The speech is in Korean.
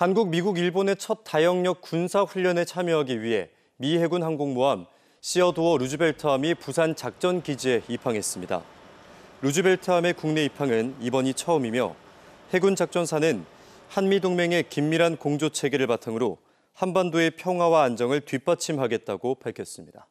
한국, 미국, 일본의 첫다영역 군사훈련에 참여하기 위해 미 해군 항공모함 시어도어 루즈벨트함이 부산 작전기지에 입항했습니다. 루즈벨트함의 국내 입항은 이번이 처음이며 해군 작전사는 한미동맹의 긴밀한 공조체계를 바탕으로 한반도의 평화와 안정을 뒷받침하겠다고 밝혔습니다.